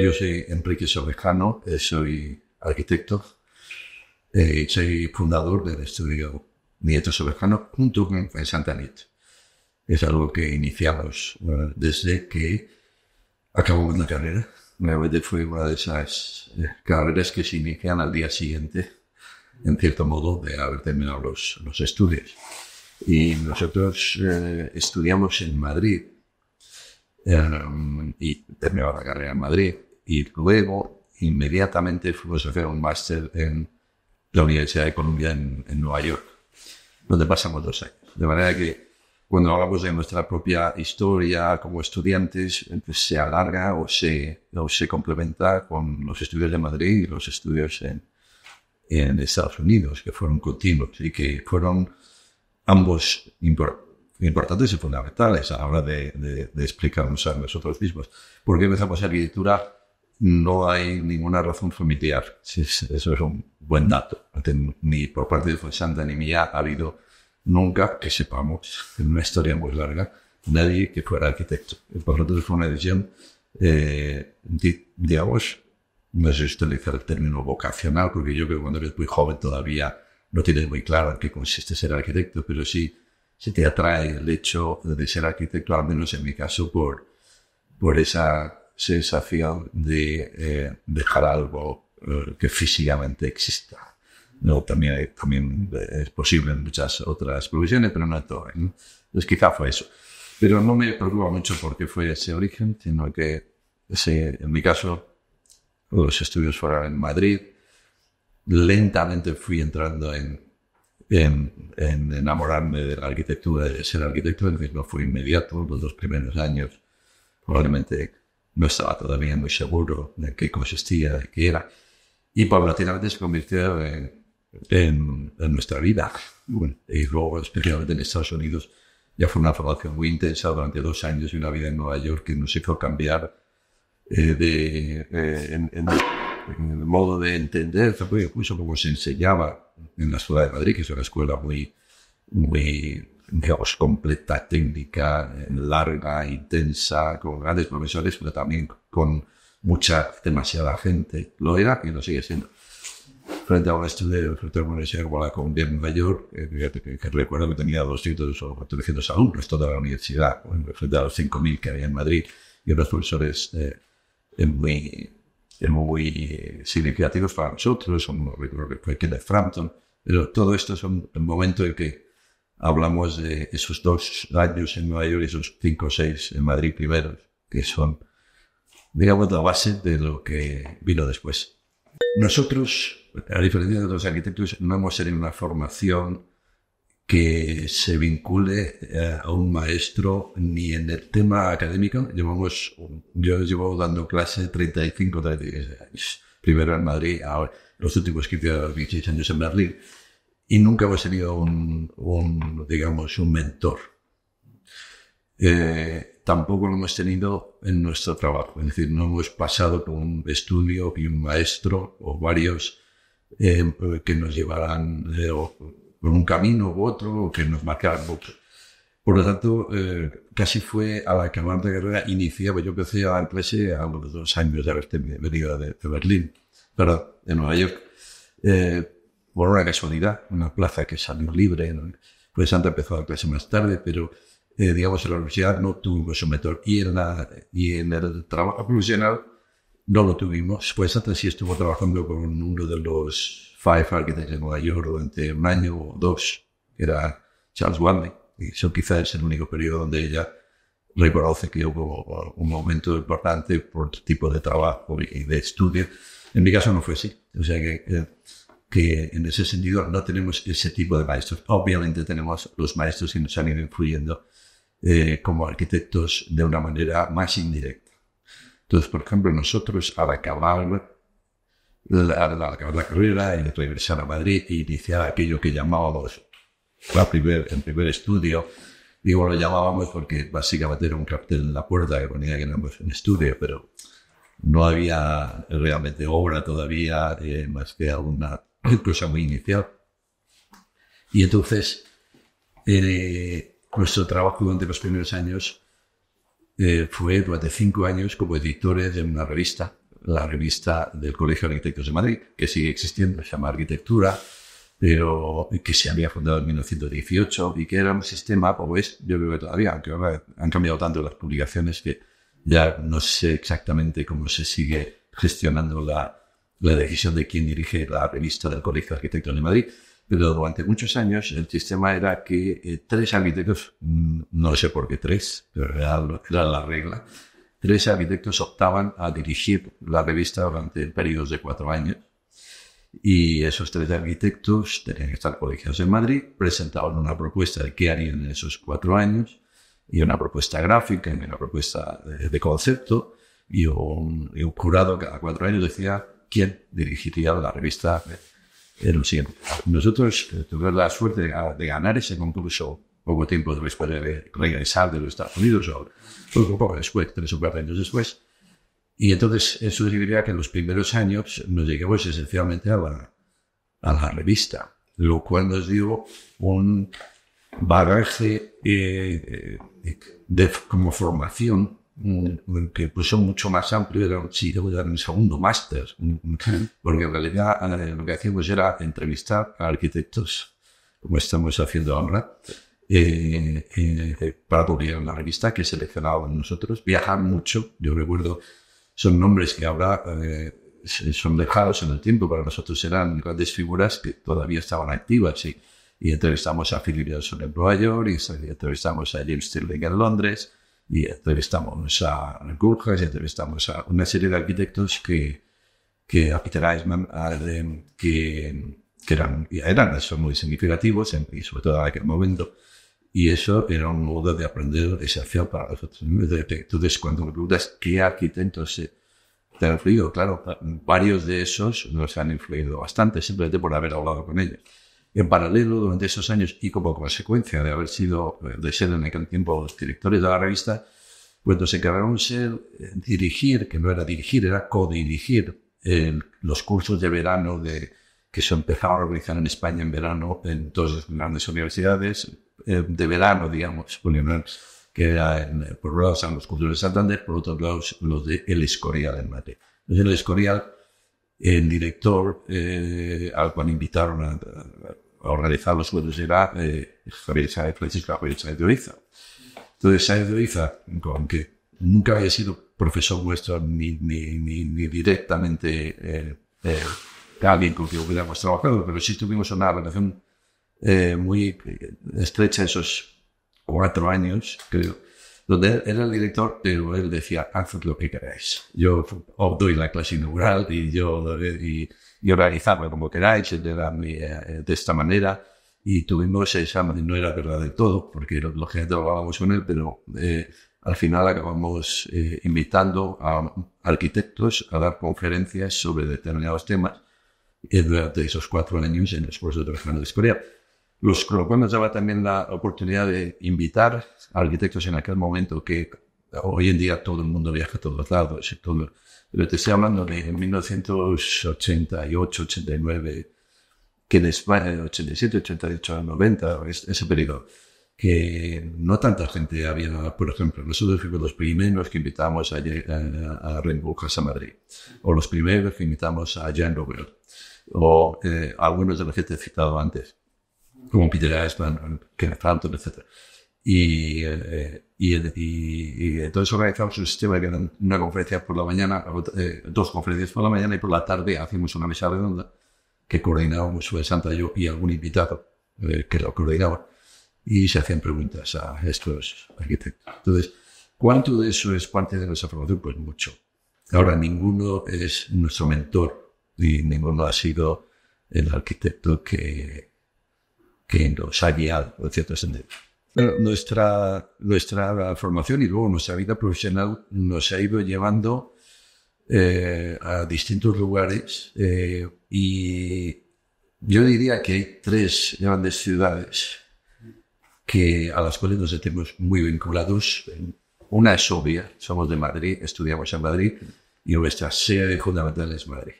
Yo soy Enrique Sobejano, eh, soy arquitecto y eh, soy fundador del estudio Nieto Sobejano junto con Nieto. Es algo que iniciamos desde que acabó la carrera. Realmente fue una de esas eh, carreras que se inician al día siguiente, en cierto modo, de haber terminado los, los estudios. Y nosotros estudiamos en Madrid Em, y terminó la carrera en Madrid. Y luego, inmediatamente, fuimos a hacer un máster en la Universidad de Columbia en, Nueva York, donde pasamos dos años. De manera que cuando hablamos de nuestra propia historia como estudiantes, pues, se alarga o se, se complementa con los estudios de Madrid y los estudios en, en Estados Unidos, que fueron continuos y que fueron ambos importantes importantes y fundamentales a la hora de, de, explicarnos a nosotros mismos. ¿Por qué empezamos arquitectura? No hay ninguna razón familiar. eso es un buen dato. Ni por parte de Fonsanta ni mía ha habido nunca, que sepamos, en una historia muy larga, nadie que fuera arquitecto. Por lo tanto, fue una decisión, eh, digamos, no sé si utilizar el término vocacional, porque yo creo que cuando eres muy joven todavía no tienes muy claro en qué consiste ser arquitecto, pero sí se te atrae el hecho de ser arquitecto, al menos en mi caso, por, por esa sensación de eh, dejar algo eh, que físicamente exista. No, también, eh, también es posible en muchas otras provisiones, pero no en todo. Entonces quizá fue eso. Pero no me preocupa mucho por qué fue ese origen, sino que en mi caso los estudios fueron en Madrid. Lentamente fui entrando en en, enamorarme de la arquitectura, de ser arquitecto, entonces no fue inmediato, los dos primeros años probablemente no estaba todavía muy seguro de qué consistía, de qué era, y paulatinamente se convirtió en, en, nuestra vida. y luego, especialmente en Estados Unidos, ya fue una formación muy intensa durante dos años y una vida en Nueva York que nos hizo cambiar eh, de, eh, en en el modo de entender, incluso como se enseñaba en la ciudad de Madrid, que es una escuela muy, muy digamos, completa, técnica, larga, intensa, con grandes profesores, pero también con mucha, demasiada gente. Lo era y lo sigue siendo. Frente a un estudio, frente a una universidad como la eh, que, recuerdo que tenía 200 o 400 alumnos toda la universidad, frente a los 5.000 que había en Madrid, y unos profesores eh, eh, muy muy significativos para nosotros, como el de Frampton, pero todo esto es un, momento en que hablamos de esos dos años en Nueva York, esos cinco o seis en Madrid primeros, que son, digamos, la base de lo que vino después. Nosotros, a diferencia de los arquitectos, no hemos tenido una formación que se vincule eh, a un maestro ni en el tema académico. Llevamos, yo llevo dando clase 35, 36 años. Primero en Madrid, ahora, los últimos 15 16 años en Berlín. Y nunca hemos tenido un, un digamos, un mentor. Eh, tampoco lo hemos tenido en nuestro trabajo. Es decir, no hemos pasado con un estudio y un maestro o varios eh, que nos llevarán por un camino u otro que nos marcaba mucho. Por lo tanto, eh, casi fue a la que Amanda Guerrera iniciaba. Yo empecé a dar clase a los dos años de haber venido de, Berlín, pero de Nueva York, eh, por una casualidad, una plaza que salió libre. Pues antes empezó a clase más tarde, pero eh, digamos, en la universidad no tuvimos un mentor y en, y en el trabajo profesional no lo tuvimos. Pues antes sí estuvo trabajando con uno de los Five Architects tenía en Nueva York durante un año o dos, era Charles Wanley. Y eso quizás es el único periodo donde ella reconoce que hubo un momento importante por tipo de trabajo y de estudio. En mi caso no fue así. O sea que, eh, que, en ese sentido no tenemos ese tipo de maestros. Obviamente tenemos los maestros que nos han ido influyendo eh, como arquitectos de una manera más indirecta. Entonces, por ejemplo, nosotros al acabar la, acabar la carrera y regresar a Madrid e iniciar aquello que llamábamos la primer, el primer estudio. Digo, lo llamábamos porque básicamente era un cartel en la puerta que ponía que éramos un estudio, pero no había realmente obra todavía, más que alguna cosa muy inicial. Y entonces, eh, nuestro trabajo durante los primeros años eh, fue durante cinco años como editores de una revista la revista del Colegio de Arquitectos de Madrid, que sigue existiendo, se llama Arquitectura, pero que se había fundado en 1918 y que era un sistema, pues yo creo que todavía, aunque ahora han cambiado tanto las publicaciones que ya no sé exactamente cómo se sigue gestionando la, la decisión de quién dirige la revista del Colegio de Arquitectos de Madrid, pero durante muchos años el sistema era que eh, tres arquitectos, mm, no sé por qué tres, pero era la regla, Tres arquitectos optaban a dirigir la revista durante periodos de cuatro años y esos tres arquitectos tenían que estar colegiados en Madrid, presentaban una propuesta de qué harían en esos cuatro años y una propuesta gráfica y una propuesta de, concepto y un, jurado cada cuatro años decía quién dirigiría la revista en un siguiente. Nosotros eh, tuvimos la suerte de ganar ese concurso poco tiempo después de regresar de los Estados Unidos o poco, después, tres o cuatro años después. Y entonces eso diría que en los primeros años nos llegamos esencialmente a la, a la revista, lo cual nos dio un bagaje eh, eh, de, como formación que son mucho más amplio, era, sí, dar un segundo máster, porque en realidad eh, lo que hacíamos era entrevistar a arquitectos, como estamos haciendo ahora, para publicar en la revista que seleccionado nosotros. Viajan mucho, yo recuerdo, son nombres que ahora eh, son dejados en el tiempo, para nosotros eran grandes figuras que todavía estaban activas. Y, entrevistamos a Philip Johnson en Nueva York, y entrevistamos a James Stirling en Londres, y entrevistamos a Gurkhas, y entrevistamos a una serie de arquitectos que, que a eh, que, que eran, eran son muy significativos, y sobre todo en aquel momento. Y eso era un modo de aprender esencial para nosotros. Entonces, cuando me preguntas qué arquitectos te han influido, claro, varios de esos nos han influido bastante, simplemente por haber hablado con ellos. En paralelo, durante esos años y como consecuencia de haber sido, eh, de ser en aquel tiempo los directores de la revista, cuando pues se encargaron de ser, eh, dirigir, que no era dirigir, era codirigir los cursos de verano de, que se empezaron a organizar en España en verano en todas grandes universidades, eh, de verano, digamos, que era en, eh, por un lado los culturas de Santander, por otro lado los de El Escorial en mate El Escorial, el director eh, al cual invitaron a, organizar los juegos era Francisco Javier de Oriza. Entonces Sáenz de Oriza, aunque nunca había sido profesor vuestro ni, ni, ni, directamente eh, alguien con quien hubiéramos trabajado, pero sí tuvimos una relación eh, muy eh, estrecha esos cuatro años, creo, donde era el director, pero él decía, haced lo que queráis. Yo os doy la clase inaugural y yo y, y organizarme como queráis, eh, eh, de esta manera. Y tuvimos esa, no era verdad de todo, porque lógicamente lo hablábamos con él, pero eh, al final acabamos eh, invitando a arquitectos a dar conferencias sobre determinados temas eh, durante esos cuatro años en el de de la de historia los nos daba también la oportunidad de invitar a arquitectos en aquel momento que hoy en día todo el mundo viaja a todos lados. todo. Pero te estoy hablando de 1988, 89, que en España, 87, 88, 90, ese periodo, que no tanta gente había, por ejemplo, nosotros fuimos los primeros que invitamos a, a, a a Madrid, o los primeros que invitamos a Jan Robert, o eh, algunos de los que te he citado antes como Peter Ashman, Kenneth Anton, etc. Y, eh, y, y, y, entonces organizamos un sistema de una conferencia por la mañana, eh, dos conferencias por la mañana y por la tarde hacíamos una mesa redonda que coordinábamos sobre Santa yo y algún invitado eh, que lo coordinaba y se hacían preguntas a estos arquitectos. Entonces, ¿cuánto de eso es parte de nuestra formación? Pues mucho. Ahora, ninguno es nuestro mentor y ninguno ha sido el arquitecto que que nos ha guiado en cierto sentido. nuestra, nuestra formación y luego nuestra vida profesional nos ha ido llevando eh, a distintos lugares eh, y yo diría que hay tres grandes ciudades que, a las cuales nos sentimos muy vinculados. Una es obvia, somos de Madrid, estudiamos en Madrid y nuestra sede fundamental es Madrid.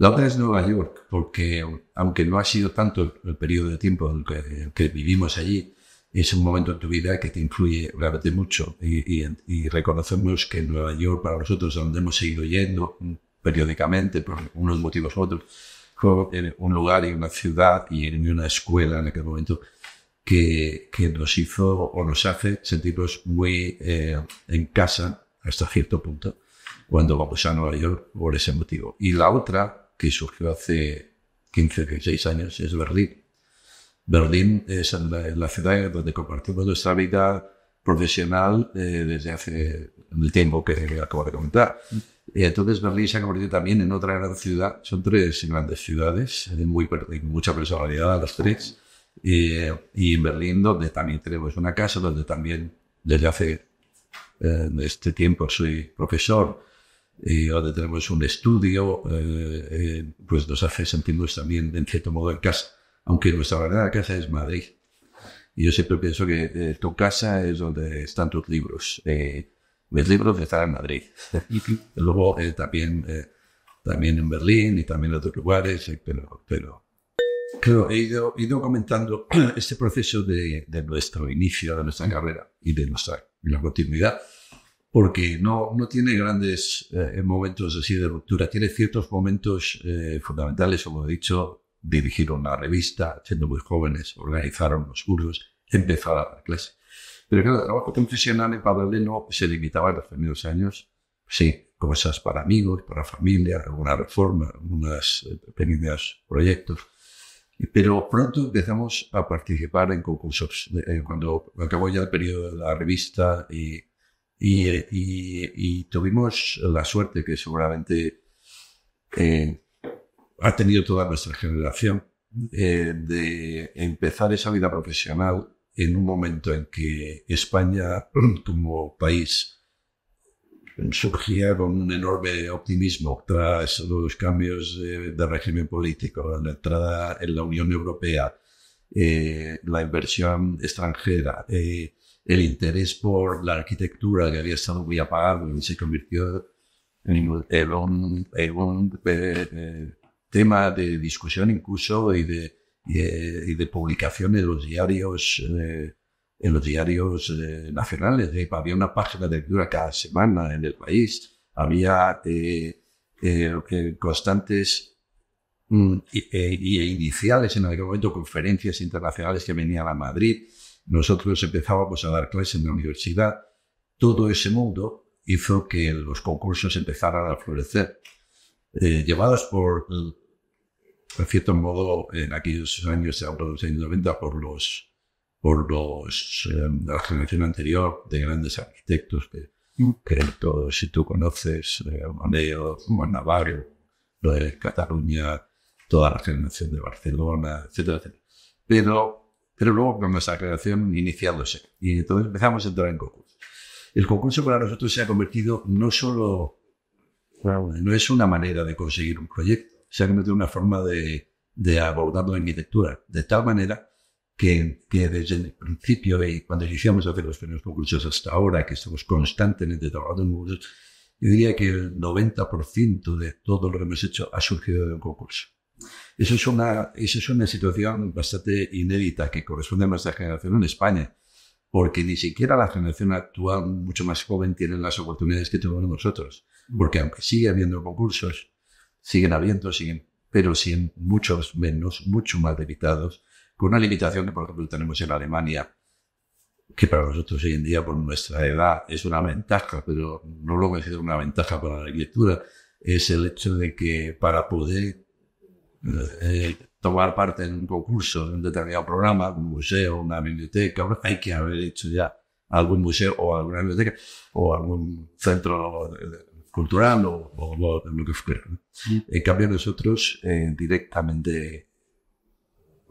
La otra es Nueva York, porque aunque no ha sido tanto el periodo de tiempo en que, vivimos allí, es un momento en tu vida que te influye realmente mucho y, reconocemos que Nueva York para nosotros, donde hemos seguido yendo mm, periódicamente por unos motivos u otros, fue eh, un lugar y una ciudad y una escuela en aquel momento que, nos hizo o nos hace sentirnos muy eh, en casa hasta cierto punto cuando vamos a Nueva York por ese motivo. Y la otra que surgió hace 15, 16 años es Berlín. Berlín es la, ciudad donde compartimos nuestra vida profesional eh, desde hace el tiempo que acabo de comentar. Y entonces Berlín se ha convertido también en otra gran ciudad. Son tres grandes ciudades, muy, mucha personalidad las tres. Y, y, en Berlín, donde también tenemos una casa, donde también desde hace eh, este tiempo soy profesor y eh, ahora tenemos un estudio, eh, eh, pues nos hace sentirnos también en cierto modo en casa, aunque nuestra verdadera casa es Madrid. Y yo siempre pienso que tu casa es donde están tus libros. mis libros están en Madrid. Luego también, también en Berlín y también en otros lugares, pero, pero he ido, he comentando este proceso de, de, nuestro inicio, de nuestra carrera y de nuestra la continuidad porque no, no tiene grandes eh, momentos así de ruptura, tiene ciertos momentos eh, fundamentales, como he dicho, dirigieron la revista, siendo muy jóvenes, organizaron los cursos, empezaron a dar Pero claro, el trabajo profesional en paralelo pues, se limitaba en los primeros años, sí, cosas para amigos, para familia, alguna reforma, unos eh, pequeños proyectos. Pero pronto empezamos a participar en concursos. Eh, cuando acabó ya el periodo de la revista y y, tuvimos la suerte que seguramente eh, ha tenido toda nuestra generación eh, de empezar esa vida profesional en un momento en que España como país surgía con un enorme optimismo tras los cambios de, régimen político, la entrada en la Unión Europea, eh, la inversión extranjera, el interés por la arquitectura que había estado muy apagado y se convirtió en, un, eh, tema de discusión incluso y de, y, eh, publicación en los diarios, eh, en los diarios nacionales. Había una página de lectura cada semana en el país. Había constantes e, iniciales en algún momento conferencias internacionales que venían a Madrid nosotros empezábamos a dar clases en la universidad, todo ese mundo hizo que los concursos empezaran a florecer, eh, llevados por, en cierto modo, en aquellos años, en los años 90, por los por los, em, la generación anterior de grandes arquitectos que, mm. que todos, si tú conoces, eh, Moneo, Navarro, lo de Cataluña, toda la generación de Barcelona, etcétera, etcétera. Pero pero luego con nuestra creación iniciándose. Y entonces empezamos a entrar en concursos. El concurso para nosotros se ha convertido no solo, no es una manera de conseguir un proyecto, se ha convertido en una forma de, de abordar la arquitectura, de tal manera que, desde el principio cuando iniciamos a hacer los primeros concursos hasta ahora, que estamos constantemente trabajando en concursos, yo diría que el 90% de todo lo que hemos hecho ha surgido de un concurso. Eso es una, eso es una situación bastante inédita que corresponde a nuestra generación en España, porque ni siquiera la generación actual, mucho más joven, tiene las oportunidades que tenemos nosotros. Mm. Porque aunque sigue habiendo concursos, siguen habiendo, siguen, pero siguen muchos menos, mucho más limitados, con una limitación que, por ejemplo, tenemos en Alemania, que para nosotros hoy en día, por nuestra edad, es una ventaja, pero no lo a decir una ventaja para la lectura, es el hecho de que para poder eh, tomar parte en un concurso, en un determinado programa, un museo, una biblioteca, hay que haber hecho ya algún museo o alguna biblioteca o algún centro cultural o, lo que fuera. Mm. En cambio nosotros eh, directamente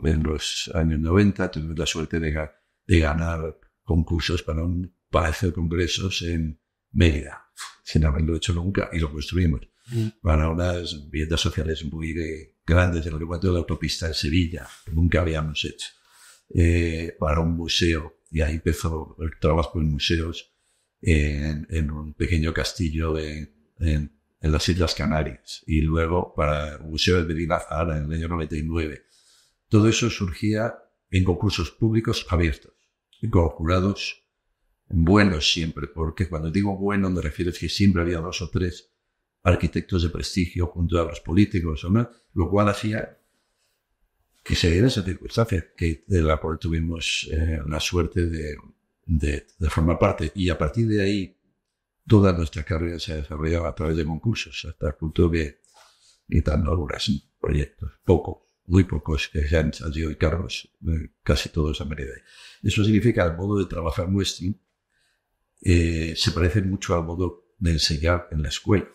en los años 90 tuvimos la suerte de, ganar concursos para, para hacer congresos en Mérida, sin haberlo hecho nunca, y lo construimos para unas viviendas sociales muy grandes en el encuentro de la autopista en Sevilla, nunca habíamos hecho, eh, para un museo. Y ahí empezó el trabajo en museos en, un pequeño castillo de, en, las Islas Canarias y luego para el Museo de Berilazara en el año 99. Todo eso surgía en concursos públicos abiertos, con buenos siempre, porque cuando digo bueno me refiero a que siempre había dos o tres arquitectos de prestigio junto a los políticos, ¿no? lo cual hacía que se diera esa circunstancia, que de la cual tuvimos eh, la suerte de, de, formar parte. Y a partir de ahí, toda nuestra carrera se desarrollaba a través de concursos, hasta el punto de tan algunos proyectos, poco, muy pocos, que se han salido y cargos, eh, casi todos a medida. Eso significa el modo de trabajar nuestro eh, se parece mucho al modo de enseñar en la escuela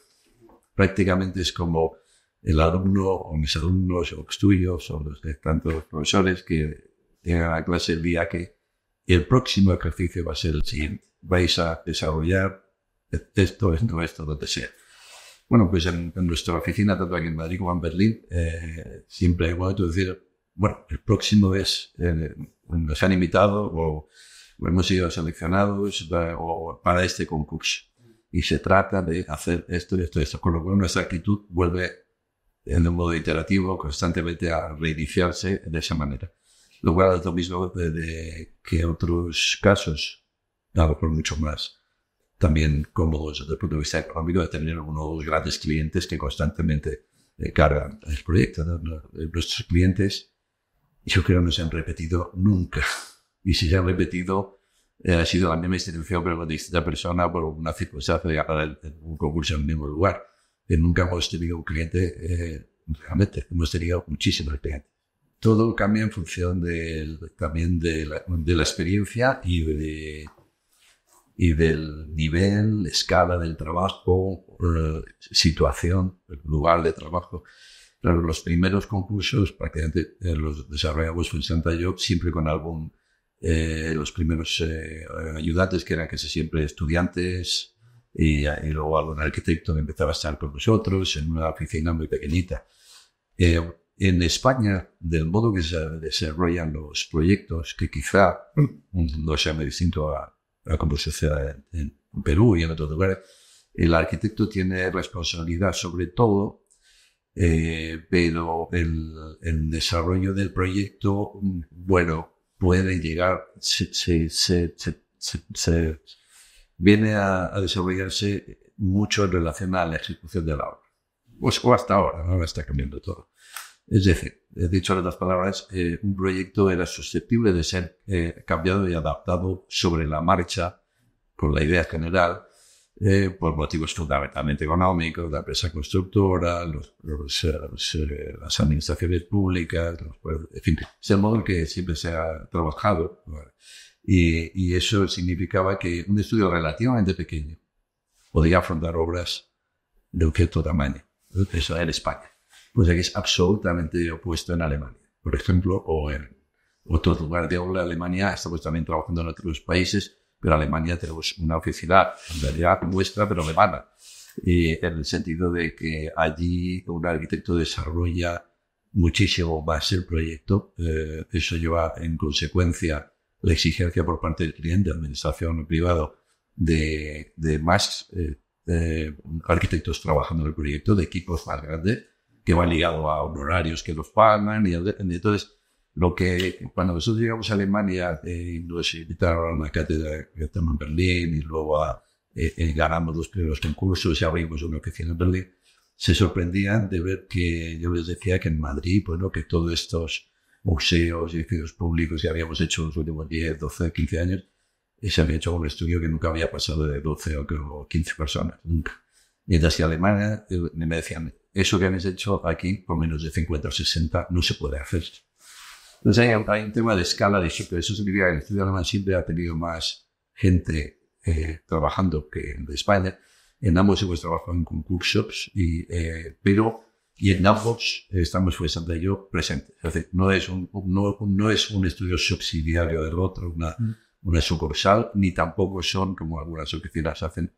prácticamente es como el alumno o mis alumnos o los tuyos o los de tantos profesores que tienen la clase el día que el próximo ejercicio va a ser el siguiente. Vais a desarrollar esto, esto, esto, lo que sea. Bueno, pues en, nuestra oficina, tanto aquí en Madrid como en Berlín, eh, siempre hay momento decir, bueno, el próximo es, eh, nos han invitado o, o hemos sido seleccionados eh, o para este concurso y se trata de hacer esto y esto y esto. Con lo cual nuestra actitud vuelve en un modo iterativo constantemente a reiniciarse de esa manera. Lo cual es lo mismo de, que otros casos, dado por mucho más también cómodos desde el punto de vista económico de tener algunos grandes clientes que constantemente eh, cargan el proyecto. Eh, nuestros clientes, yo creo, no se han repetido nunca. Y si se han repetido, eh, ha sido la misma institución, pero con distinta persona, por una circunstancia de ganar un concurso en el mismo lugar. Que eh, nunca hemos tenido un cliente, eh, realmente, hemos tenido muchísimos clientes. Todo cambia en función de, también de la, experiencia y de, y del nivel, escala del trabajo, situación, lugar de trabajo. los primeros concursos prácticamente los desarrollamos en Santa Job siempre con algún eh, los primeros eh, ayudantes, que eran casi siempre estudiantes, y, luego algún arquitecto empezaba a estar con nosotros en una oficina muy pequeñita. Eh, en España, del modo que se desarrollan los proyectos, que quizá no sea muy distinto a, la como en, en Perú y en otros lugares, el arquitecto tiene responsabilidad sobre todo pero el, el, desarrollo del proyecto, mm, bueno, puede llegar, se, se, se, se viene a, desarrollarse mucho en relación a la ejecución de la obra. Pues, o hasta ahora, ahora está cambiando todo. Es decir, he dicho en otras palabras, eh, un proyecto era susceptible de ser eh, cambiado y adaptado sobre la marcha, con la idea general, eh, por motivos fundamentalmente económicos, la empresa constructora, los, eh, eh, las administraciones públicas, en fin, es el modo en que siempre se ha trabajado. Y, eso significaba que un estudio relativamente pequeño podía afrontar obras de cierto tamaño. Eso en España, Pues que es absolutamente opuesto en Alemania, por ejemplo, o en otros lugares de la Alemania estamos también trabajando en otros países pero Alemania tenemos una oficina, en realidad nuestra, pero alemana, en el sentido de que allí un arquitecto desarrolla muchísimo más el proyecto, eh, eso lleva en consecuencia la exigencia por parte del cliente, administración privado, de, de más eh, eh, arquitectos trabajando en el proyecto, de equipos más grandes, que va ligado a honorarios que los pagan, y, y entonces lo que cuando nosotros llegamos a Alemania eh, nos invitaron a una cátedra que estamos en Berlín y luego a, eh, eh, ganamos los primeros concursos y abrimos una oficina en Berlín. Se sorprendían de ver que yo les decía que en Madrid, bueno, que todos estos museos y edificios públicos que habíamos hecho los últimos 10, 12, 15 años, eh, se había hecho un estudio que nunca había pasado de 12 o 15 personas, nunca. Mientras que Alemania me decían, eso que habéis hecho aquí, por menos de 50 o 60, no se puede hacer. Entonces hay, un tema de escala de pero Eso significa que el estudio alemán siempre ha tenido más gente eh, trabajando que en Spider. En ambos hemos trabajado en concursos, y, eh, pero y en ambos estamos, pues ante yo, presentes. Es decir, no es un, no, no es un estudio subsidiario del otro, una, mm. una sucursal, ni tampoco son, como algunas oficinas hacen,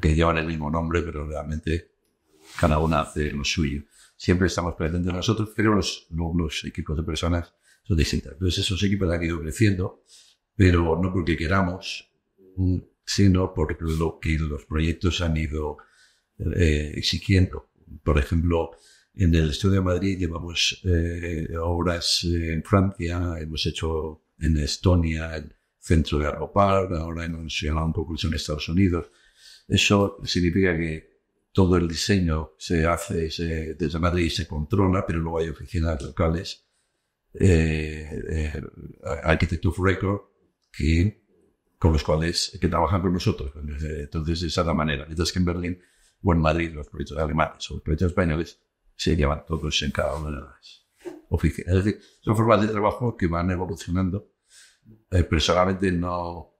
que llevan el mismo nombre, pero realmente cada una hace lo suyo. Siempre estamos presentes nosotros, pero los, los, los equipos de personas son distintas. Entonces esos equipos han ido creciendo, pero no porque queramos, sino porque lo que los proyectos han ido eh, exigiendo. Por ejemplo, en el Estudio de Madrid llevamos eh, obras eh, en Francia, hemos hecho en Estonia el centro de Arropar, ahora hemos llegado un conclusión en Estados Unidos. Eso significa que todo el diseño se hace desde Madrid y se controla, pero luego hay oficinas locales eh, eh, Architect Record, que, con los cuales que trabajan con nosotros. Eh, entonces, de esa manera. Mientras que en Berlín o en Madrid, los proyectos alemanes o los proyectos españoles se llevan todos en cada una de las oficinas. Es decir, son formas de trabajo que van evolucionando. Eh, personalmente no,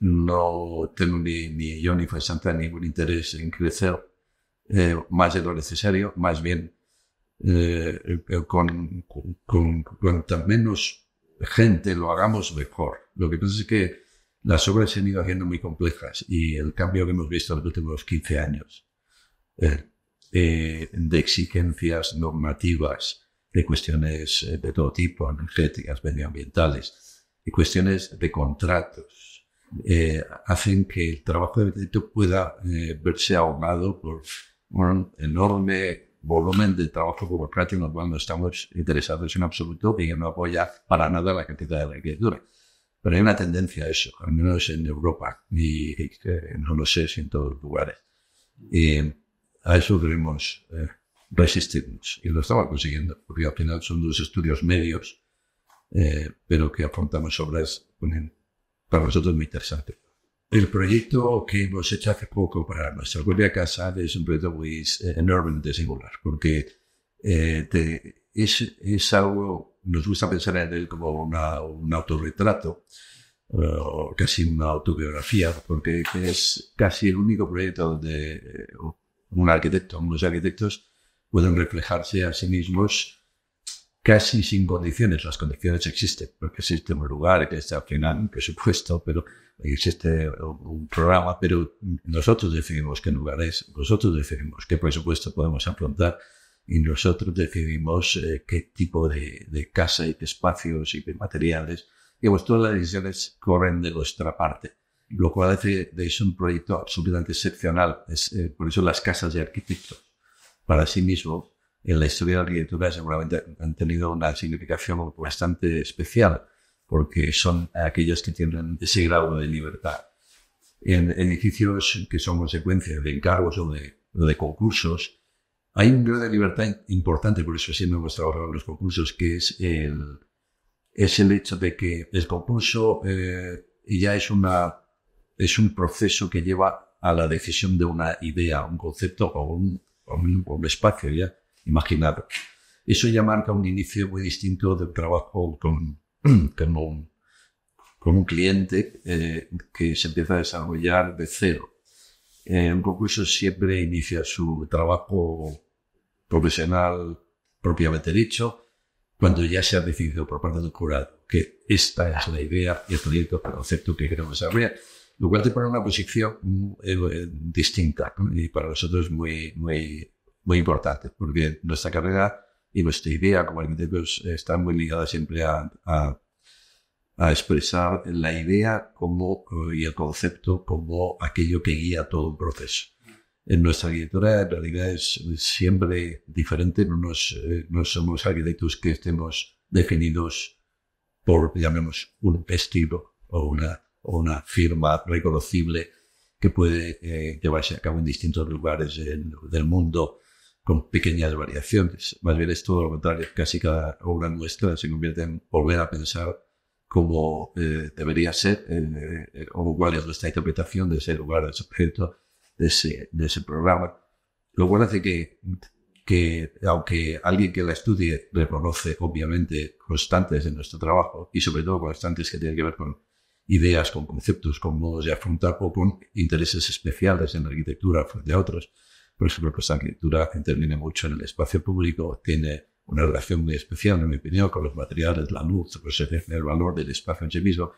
no tengo ni, yo ni santa ningún interés en crecer eh, más de lo necesario, más bien eh, con, con, con, cuanta menos gente lo hagamos mejor. Lo que pasa es que las obras se han ido haciendo muy complejas y el cambio que hemos visto en los últimos 15 años eh, eh, de exigencias normativas, de cuestiones eh, de todo tipo, energéticas, medioambientales, y cuestiones de contratos, eh, hacen que el trabajo de arquitecto pueda eh, verse ahogado por un enorme volumen de trabajo burocrático en cual no estamos interesados en absoluto y que no apoya para nada la cantidad de la arquitectura. Pero hay una tendencia a eso, al menos en Europa, y, eh, no lo sé si en todos los lugares. Y a eso debemos eh, resistirnos, y lo estamos consiguiendo, porque al final son dos estudios medios, eh, pero que afrontamos obras para nosotros muy interesantes. El proyecto que hemos hecho hace poco para nuestra propia casa es un proyecto muy eh, enormemente singular, porque eh, es, es, algo, nos gusta pensar en él como una, un autorretrato, o eh, casi una autobiografía, porque es casi el único proyecto donde un arquitecto, unos arquitectos pueden reflejarse a sí mismos casi sin condiciones. Las condiciones existen, porque existe un lugar, que al final un presupuesto, pero existe un programa, pero nosotros decidimos qué lugar es, nosotros decidimos qué presupuesto podemos afrontar y nosotros decidimos eh, qué tipo de, casa y qué espacios y qué materiales. Y pues todas las decisiones corren de nuestra parte, lo cual hace de un proyecto absolutamente excepcional. Eh, por eso las casas de arquitectos, para sí mismo, en la historia de la arquitectura seguramente han tenido una significación bastante especial, porque son aquellos que tienen ese grado de libertad. En edificios que son consecuencia de encargos o de, concursos, hay un grado de libertad importante, por eso siempre hemos trabajado en los concursos, que es el, es el hecho de que el concurso eh, ya es, una, es un proceso que lleva a la decisión de una idea, un concepto o un, o un espacio ya imaginado. Eso ya marca un inicio muy distinto del trabajo con, con, un, cliente eh, que se empieza a desarrollar de cero. Eh, un concurso siempre inicia su trabajo profesional propiamente dicho cuando ya se ha decidido por parte del jurado que esta es la idea y el proyecto, el concepto que queremos desarrollar, lo cual te pone en una posición eh, distinta y para nosotros muy, muy muy importante, porque nuestra carrera y nuestra idea como arquitectos están muy ligadas siempre a, a, a, expresar la idea como, eh, y el concepto como aquello que guía todo un proceso. En nuestra arquitectura en realidad es siempre diferente, no, nos, eh, no somos arquitectos que estemos definidos por, llamemos, un estilo o una, o una firma reconocible que puede eh, llevarse a cabo en distintos lugares del mundo con pequeñas variaciones. Más bien es todo lo contrario. Casi cada obra nuestra se convierte en volver a pensar cómo eh, debería ser eh, eh, o cuál es nuestra interpretación de ese lugar, de ese objeto, de ese, de ese programa. Lo cual hace que, que, aunque alguien que la estudie reconoce, obviamente, constantes en nuestro trabajo y sobre todo constantes que tienen que ver con ideas, con conceptos, con modos de afrontar o con intereses especiales en la arquitectura frente a otros, por ejemplo, pues la interviene mucho en el espacio público, tiene una relación muy especial, en mi opinión, con los materiales, la luz, pues, el valor del espacio en sí mismo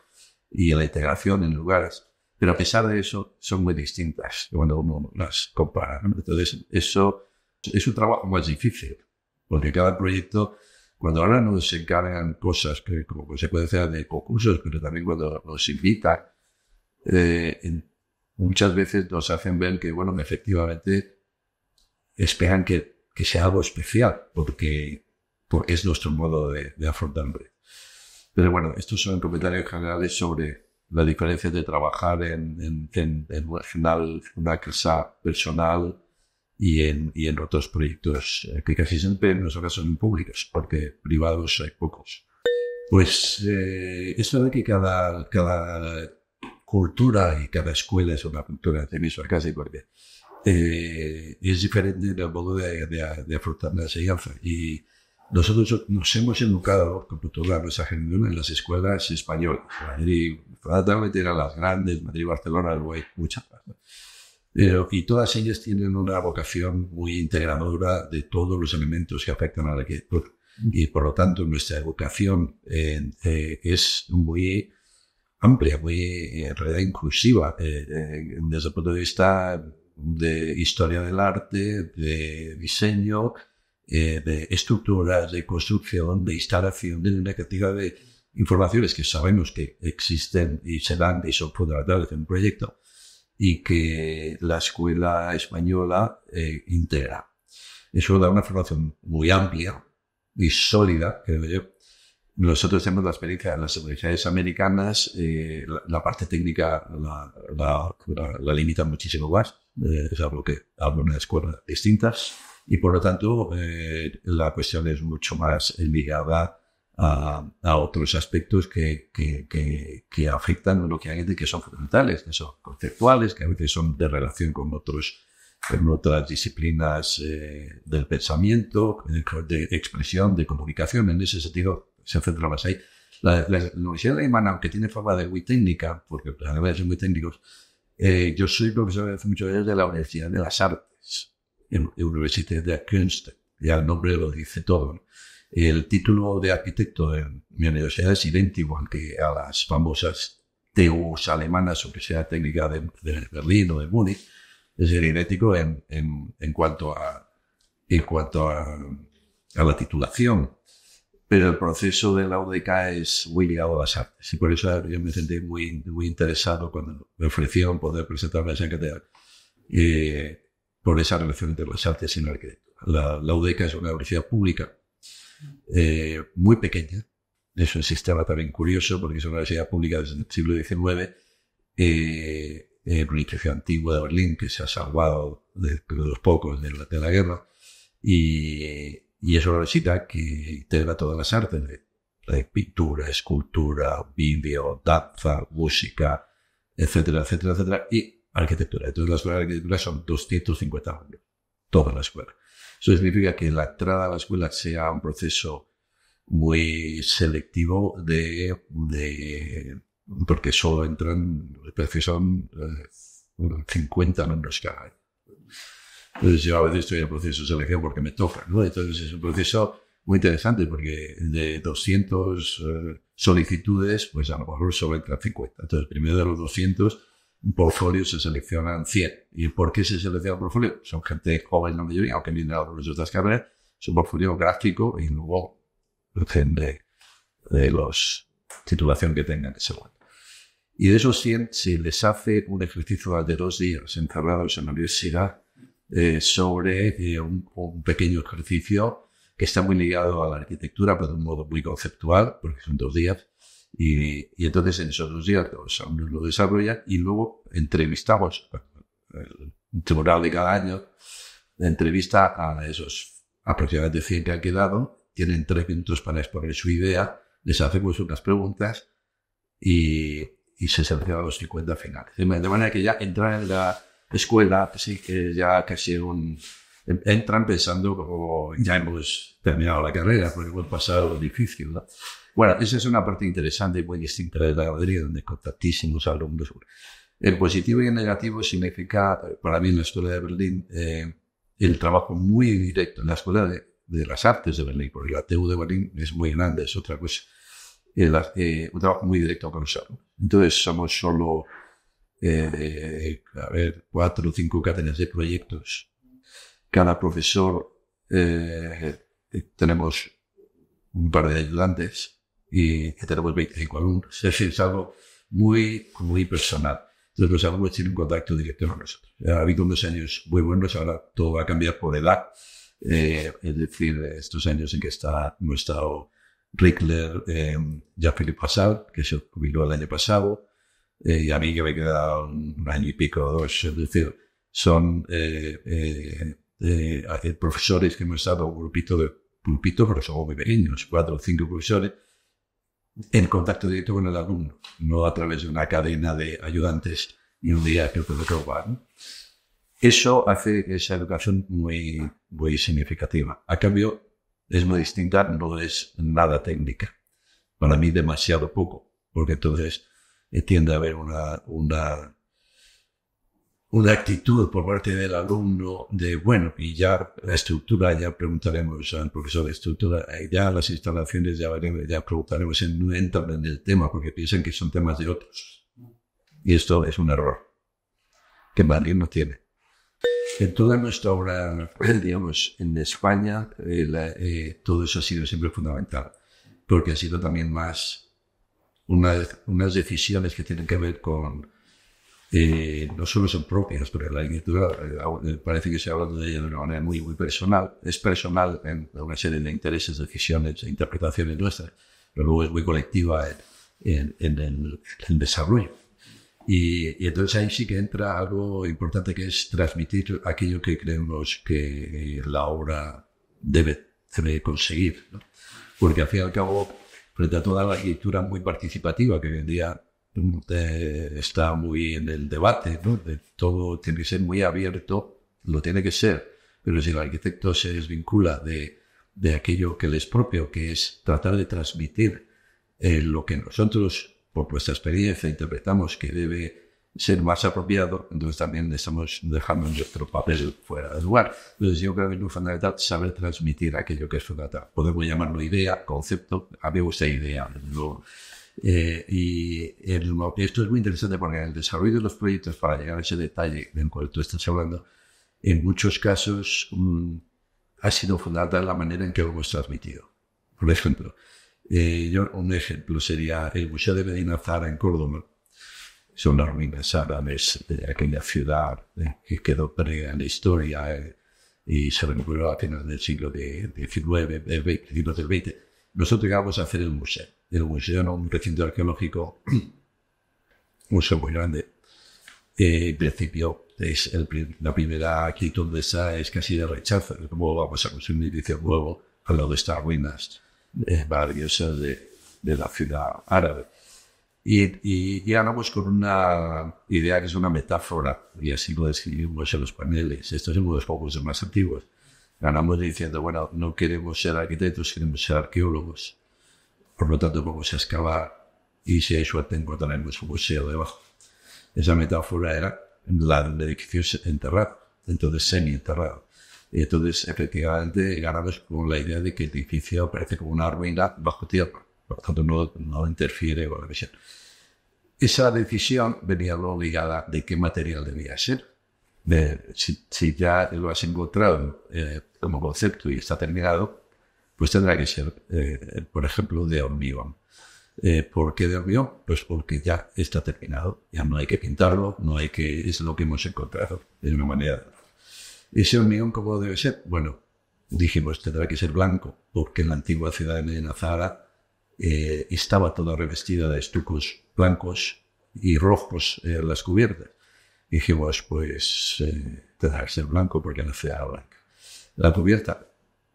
y la integración en lugares. Pero a pesar de eso, son muy distintas cuando uno las compara. Entonces, eso es un trabajo más difícil, porque cada proyecto, cuando ahora nos encargan cosas que como consecuencia de concursos, pero también cuando nos invitan, eh, muchas veces nos hacen ver que, bueno, efectivamente esperan que, que sea algo especial, porque, porque es nuestro modo de, de afrontarlo. Pero bueno, estos son comentarios generales sobre la diferencia de trabajar en, en, en, una casa personal y en, y en otros proyectos eh, que casi siempre en nuestro caso son públicos, porque privados hay pocos. Pues eh, eso de que cada, cada cultura y cada escuela es una cultura de y casi porque eh, es diferente el modo de, afrontar la enseñanza. Y nosotros nos hemos educado con toda nuestra generación, en las escuelas españolas. Madrid, francamente eran las grandes, Madrid, Barcelona, Uruguay, muchas. Pero, y todas ellas tienen una vocación muy integradora de todos los elementos que afectan a la arquitectura. Y por lo tanto, nuestra educación eh, eh, es muy amplia, muy en realidad inclusiva, desde el punto de vista de historia del arte, de diseño, eh, de estructuras, de construcción, de instalación, de una cantidad de informaciones que sabemos que existen y se dan y son fundamentales en un proyecto y que la escuela española eh, integra. Eso da una formación muy amplia y sólida, creo yo. Nosotros tenemos la experiencia en las universidades americanas, eh, la, parte técnica la limita muchísimo más eh, algo que habla en una escuela distintas, y por lo tanto eh, la cuestión es mucho más ligada a, a otros aspectos que, que, que, que afectan lo que hay que son fundamentales, que son conceptuales, que a veces son de relación con otros con otras disciplinas eh, del pensamiento, eh, de, expresión, de comunicación. En ese sentido, se centra más ahí. La, la, de aunque tiene forma de muy técnica, porque a veces son muy técnicos, eh, yo soy profesor de la Universidad de las Artes, en, Universidad de Künste, ya el nombre lo dice todo. El título de arquitecto en mi universidad es idéntico aunque a las famosas TUs alemanas, o que sea técnica de, Berlín o de Múnich, es idéntico en, cuanto, en cuanto a la titulación. Pero el proceso de la UDK es muy ligado a las artes y por eso yo me sentí muy, muy interesado cuando me ofrecieron poder presentarme a esa eh, por esa relación entre las artes y la arquitectura. La, la UDK es una universidad pública eh, muy pequeña, es un sistema también curioso porque es una universidad pública desde el siglo XIX, eh, una institución antigua de Berlín que se ha salvado de, los pocos de la, de la guerra y y es una visita que integra todas las artes, de pintura, escultura, vídeo, danza, música, etcétera, etcétera, etcétera, y arquitectura. Entonces las escuela de arquitectura son 250 años, toda la escuela. Eso significa que la entrada a la escuela sea un proceso muy selectivo de, porque solo entran, son 50 eh, alumnos cada año. Entonces yo a veces estoy en el proceso de selección porque me toca, ¿no? Entonces es un proceso muy interesante porque de 200 eh, solicitudes, pues a lo mejor solo entran 50. Entonces primero de los 200, un portfolio se seleccionan 100. ¿Y por qué se selecciona el portfolio? Son gente joven la mayoría, aunque vienen a los de otras carreras, es un portfolio gráfico y luego depende de los titulación que tengan que Y de esos 100 si les hace un ejercicio de dos días encerrados en la universidad eh, sobre eh, un, pequeño ejercicio que está muy ligado a la arquitectura, pero de un modo muy conceptual, porque son dos días. Y, entonces en esos dos días los alumnos lo desarrollan y luego entrevistamos, el tribunal de cada año, entrevista a esos aproximadamente 100 que han quedado, tienen tres minutos para exponer su idea, les hacemos unas preguntas y, se seleccionan los 50 final, De manera que ya entrar en la escuela, pues sí que ya casi un, entran pensando como ya hemos terminado la carrera, porque hemos pasado lo difícil. ¿no? Bueno, esa es una parte interesante y muy distinta de la galería, donde contactísimos alumnos. El positivo y el negativo significa, para mí en la Escuela de Berlín, eh, el trabajo muy directo en la Escuela de, de, las Artes de Berlín, porque la TU de Berlín es muy grande, es otra cosa. Eh, eh, un trabajo muy directo con los alumnos. Entonces, somos solo eh, a ver, cuatro o cinco cadenas de proyectos. Cada profesor eh, tenemos un par de ayudantes y tenemos 25 alumnos. Es, es algo muy, muy personal. Entonces los alumnos tienen contacto directo con nosotros. Ha habido unos años muy buenos, ahora todo va a cambiar por edad. Eh, es decir, estos años en que está, nuestro estado Rickler, eh, ya Philip pasado, que se jubiló el año pasado, eh, y a mí que me queda un año y pico, o dos, es decir, son eh, eh, profesores que hemos estado un grupito de grupito pero son muy pequeños, cuatro o cinco profesores, en contacto directo con el alumno, no a través de una cadena de ayudantes y un día que de probar. Eso hace esa educación muy, muy significativa. A cambio, es muy distinta, no es nada técnica. Para mí, demasiado poco, porque entonces eh, tiende a haber una, una, una actitud por parte del alumno de, bueno, y ya la estructura, ya preguntaremos al profesor de estructura, eh, ya las instalaciones, ya, ya preguntaremos, no entran en el tema porque piensan que son temas de otros. Y esto es un error que Madrid no tiene. En toda nuestra obra, digamos, en España, eh, todo eso ha sido siempre fundamental, porque ha sido también más unas decisiones que tienen que ver con, eh, no solo son propias, pero la literatura eh, parece que se habla de ella de una manera muy, muy personal, es personal en una serie de intereses, decisiones e interpretaciones nuestras, pero luego es muy colectiva en, en, el, desarrollo. Y, entonces ahí sí que entra algo importante que es transmitir aquello que creemos que eh, la obra debe, conseguir, porque al fin y al cabo frente a toda la arquitectura muy participativa que hoy en día eh, está muy en el debate, de todo tiene que ser muy abierto, lo tiene que ser, pero si el arquitecto se desvincula de, de aquello que le es propio, que es tratar de transmitir eh, lo que nosotros, por nuestra experiencia, interpretamos que debe ser más apropiado, entonces también estamos dejando nuestro papel fuera de lugar. Entonces yo creo que es muy fundamental saber transmitir aquello que es fundamental. Podemos llamarlo idea, concepto, a mí idea. Eh, y esto es muy interesante porque en el desarrollo de los proyectos, para llegar a ese detalle del cual tú estás hablando, en muchos casos mm, ha sido fundamental la manera en que lo hemos transmitido. Por ejemplo, eh, yo, un ejemplo sería el Museo de Medina Zara en Córdoba son las ruinas árabes de, aquella ciudad eh, que quedó perdida en la historia eh, y se recuperó a finales del siglo XIX, de, siglo XX. Nosotros íbamos a hacer el museo. El museo era un recinto arqueológico, un museo muy grande. Eh, en principio, es la primera actitud de esa es casi de rechazo. ¿Cómo vamos a construir un edificio nuevo a lo de estas ruinas variosas de, de la ciudad árabe? Y, y, ganamos pues con una idea que es una metáfora, y así lo describimos en los paneles. Estos es uno de los pocos más antiguos. Ganamos diciendo, bueno, no queremos ser arquitectos, queremos ser arqueólogos. Por lo tanto, vamos a excavar y si hay suerte tenemos un museo debajo. Esa metáfora era la del edificio enterrado, entonces semi-enterrado. Y entonces, efectivamente, ganamos con la idea de que el edificio parece como una ruina bajo tierra por lo tanto, no, interfiere con la visión. Esa decisión venía luego ligada de qué material debía ser. De, si, ya lo has encontrado eh, como concepto y está terminado, pues tendrá que ser, eh, por ejemplo, de hormigón. Eh, ¿Por qué de hormigón? Pues porque ya está terminado, ya no hay que pintarlo, no hay que, es lo que hemos encontrado, de una manera. ¿Ese hormigón cómo debe ser? Bueno, dijimos, tendrá que ser blanco, porque en la antigua ciudad de Medina Zahara eh, estaba toda revestida de estucos blancos y rojos en las cubiertas. Dijimos, pues eh, tendrá que ser blanco porque la sea blanca. La cubierta,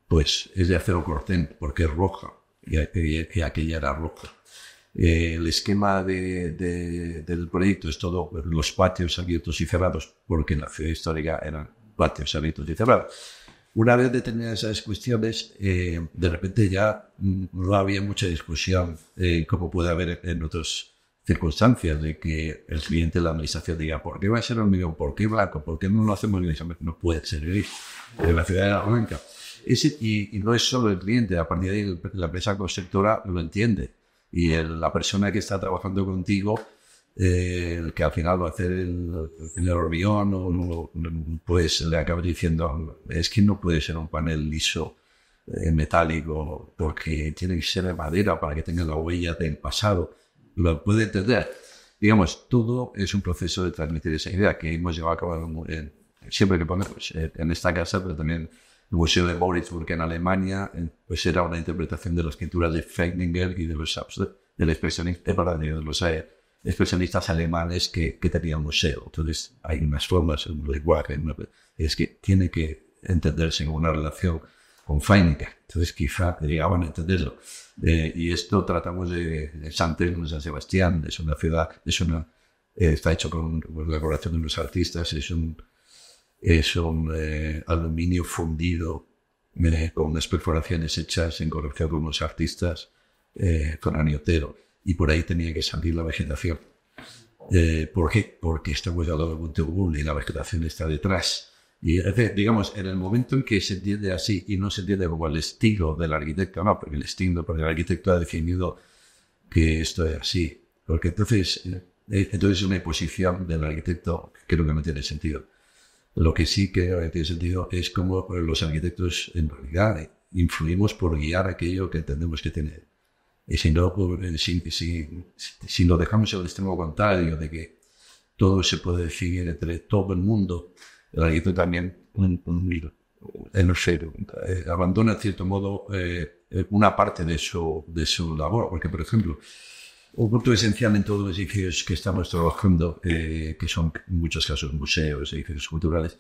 pues es de acero cortén porque es roja y, aquella era roja. Eh, el esquema del proyecto es todo pues, los patios abiertos y cerrados, porque en la ciudad histórica eran patios abiertos y cerrados. Una vez determinadas esas cuestiones, eh, de repente ya mm, no había mucha discusión, eh, como puede haber en otras circunstancias, de que el cliente de la administración diga, ¿por qué va a ser hormigón? ¿Por qué blanco? ¿Por qué no lo hacemos No puede ser en la ciudad de la blanca. Ese, y, no es solo el cliente, a partir de ahí la empresa constructora lo entiende. Y la persona que está trabajando contigo el eh, que al final va a hacer el, el pues le acaba diciendo, es que no puede ser un panel liso eh, metálico, porque tiene que ser de madera para que tenga la huella del pasado. Lo puede entender. Digamos, todo es un proceso de transmitir esa idea que hemos llevado a cabo siempre que ponemos pues, eh, en esta casa, pero también el Museo de porque en Alemania, pues era una interpretación de las pinturas de Feininger y de los Saps, del expresionismo de los aéreos expresionistas alemanes que, tenían tenía un museo. Entonces, hay unas formas, un lenguaje, es que tiene que entenderse en una relación con Feinecke. Entonces, quizá llegaban a entenderlo. Eh, y esto tratamos de, de San San Sebastián, es una ciudad, es una, eh, está hecho con, la colaboración de unos artistas, es un, es un eh, aluminio fundido con unas perforaciones hechas en colaboración de unos artistas con Aniotero y por ahí tenía que salir la vegetación. Eh, ¿Por qué? Porque está cuidado de monte y la vegetación está detrás. Y digamos, en el momento en que se entiende así y no se entiende como el estilo del arquitecto, no, porque el estilo, porque el arquitecto ha definido que esto es así. Porque entonces, eh, eh, entonces es una imposición del arquitecto que creo que no tiene sentido. Lo que sí que tiene sentido es cómo los arquitectos en realidad influimos por guiar aquello que entendemos que tiene y si, no, pues, eh, si, si, si lo dejamos en el extremo contrario de que todo se puede definir entre todo el mundo, la arquitecto también en eh, cero, eh, abandona en cierto modo eh, una parte de su, de su labor, porque por ejemplo, un punto esencial en todos los edificios que estamos trabajando, eh, que son en muchos casos museos, edificios culturales,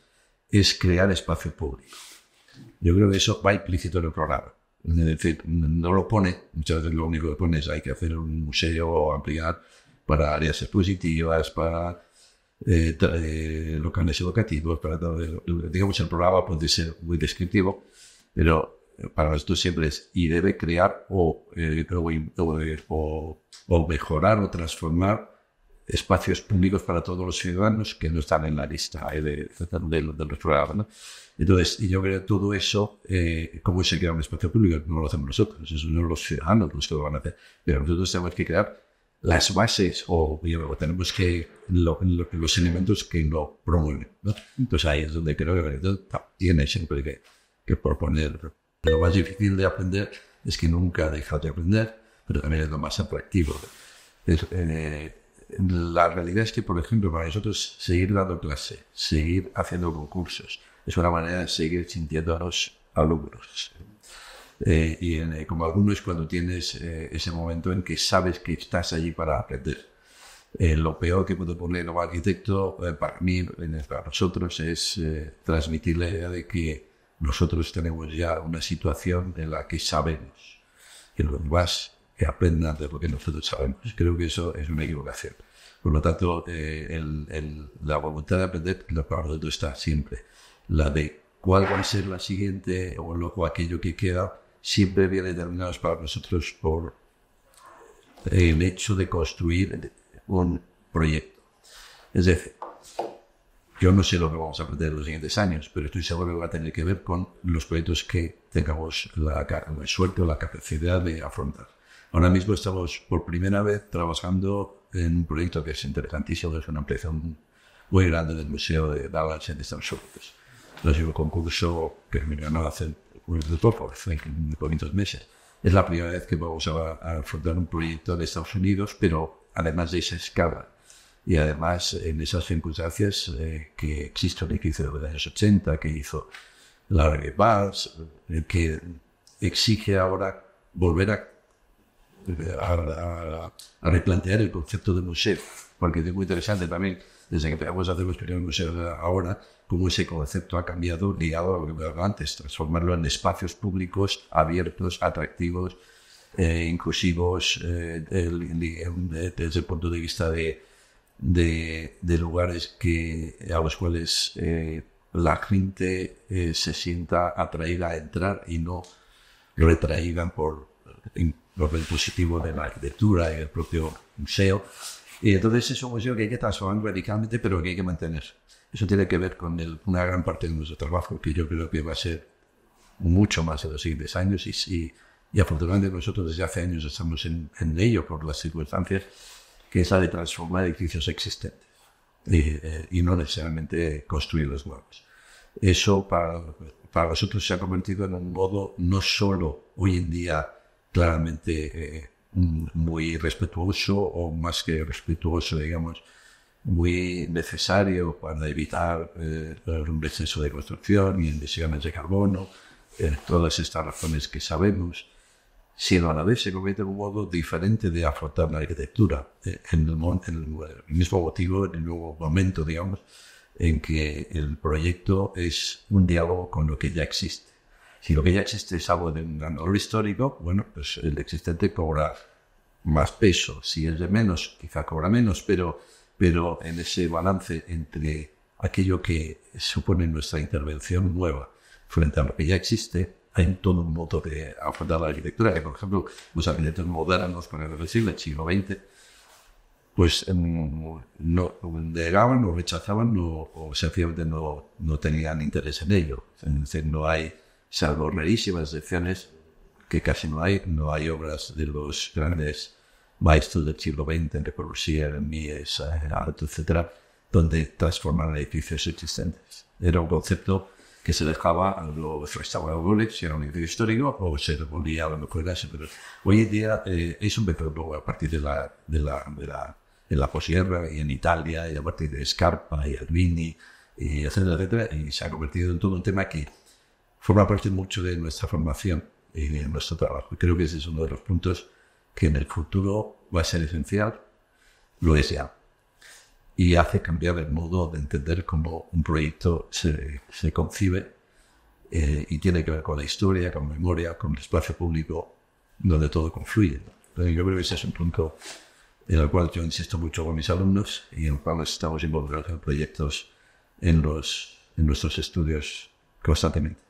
es crear espacio público. Yo creo que eso va implícito en el programa es decir, no lo pone, muchas veces lo único que pone es hay que hacer un museo o ampliar para áreas expositivas, para eh, eh, locales educativos, para digamos el programa puede ser muy descriptivo, pero eh, para nosotros siempre es y debe crear o, o, o mejorar o transformar espacios públicos para todos los ciudadanos que no están en la lista eh, de, de, los programas. ¿no? Entonces, yo creo que todo eso, eh, ¿cómo se crea un espacio público? No lo hacemos nosotros, eso los ciudadanos los que lo van a hacer, pero nosotros tenemos que crear las bases o, tenemos que los elementos que lo promueven. Entonces ahí es donde creo que tiene siempre que, que proponer. Lo más difícil de aprender es que nunca dejado de aprender, pero también es lo más atractivo. Eh, la realidad es que, por ejemplo, para nosotros seguir dando clase, seguir haciendo concursos, es una manera de seguir sintiendo a los alumnos. Eh, y eh, como algunos, cuando tienes eh, ese momento en que sabes que estás allí para aprender. lo peor que puede poner un arquitecto para mí, para nosotros, es transmitir la idea de que nosotros tenemos ya una situación en la que sabemos que lo demás aprendan de lo que nosotros sabemos. Creo que eso es una equivocación. Por lo tanto, eh, la voluntad de aprender, la nosotros está siempre. La de cuál va a ser la siguiente o aquello que queda, siempre viene determinado para nosotros por el hecho de construir un proyecto. Es decir, yo no sé lo que vamos a aprender en los siguientes años, pero estoy seguro que va a tener que ver con los proyectos que tengamos la suerte o la capacidad de afrontar. Ahora mismo estamos por primera vez trabajando en un proyecto que es interesantísimo, es una empresa muy grande del Museo de Dallas en Estados Unidos. Nos llevo concurso que me ganó hace de poco, meses. Es la primera vez que vamos a, afrontar un proyecto de Estados Unidos, pero además de esa escala. Y además, en esas circunstancias eh, que existe que hizo de los años 80, que hizo Larry Valls, eh, que exige ahora volver a a, replantear el concepto de museo, porque es muy interesante también, desde que empezamos a hacer los primeros ahora, cómo ese concepto ha cambiado ligado a lo que hablaba antes, transformarlo en espacios públicos abiertos, atractivos, eh, inclusivos, eh, desde el punto de vista de, lugares que, a los cuales eh, la gente se sienta atraída a entrar y no retraída por, papel positivo de la arquitectura y el propio museo. Y entonces es un museo que hay que transformar radicalmente, pero que hay que mantener. Eso tiene que ver con una gran parte de nuestro trabajo, que yo creo que va a ser mucho más en los siguientes años. Y, y, afortunadamente nosotros desde hace años estamos en, ello por las circunstancias, que es la de transformar edificios existentes y, eh, y no necesariamente construir los nuevos. Eso para, para nosotros se ha convertido en un modo no solo hoy en día claramente eh, mm, muy respetuoso o más que respetuoso, digamos, muy necesario para evitar eh, un exceso de construcción y emisiones de carbono, eh, todas estas razones que sabemos, sino a la vez se convierte en un modo diferente de afrontar la arquitectura, el, en, el, mismo motivo, en el nuevo momento, digamos, en que el proyecto es un diálogo con lo que ya existe. Si lo que ya existe es algo de un gran valor histórico, bueno, pues el existente cobra más peso. Si es de menos, quizá cobra menos, pero, pero en ese balance entre aquello que supone nuestra intervención nueva frente a lo que ya existe, hay todo un modo de afrontar la arquitectura, por ejemplo los arquitectos modernos, con el el siglo XX, pues em, no negaban o rechazaban o sencillamente no, no tenían interés en ello. Es decir, no hay salvo rarísimas excepciones, que casi no hay, no hay obras de los grandes maestros del siglo XX, en Corbusier, Mies, eh, Arto, etc., donde transforman edificios existentes. Era un concepto que se dejaba a los si era un edificio histórico, o se volvía a lo mejor Pero hoy en día eh, es un a partir de la, de la, de la, de la posguerra y en Italia, y a partir de Scarpa y Albini, y etcétera, etcétera, y se ha convertido en todo un tema que forma parte mucho de nuestra formación y de nuestro trabajo. Creo que ese es uno de los puntos que en el futuro va a ser esencial, lo es ya. Y hace cambiar el modo de entender cómo un proyecto se, concibe eh, y tiene que ver con la historia, con memoria, con el espacio público, donde todo confluye. Yo creo que ese es un punto en el cual yo insisto mucho con mis alumnos y en el cual estamos involucrados en proyectos en, los, en nuestros estudios constantemente.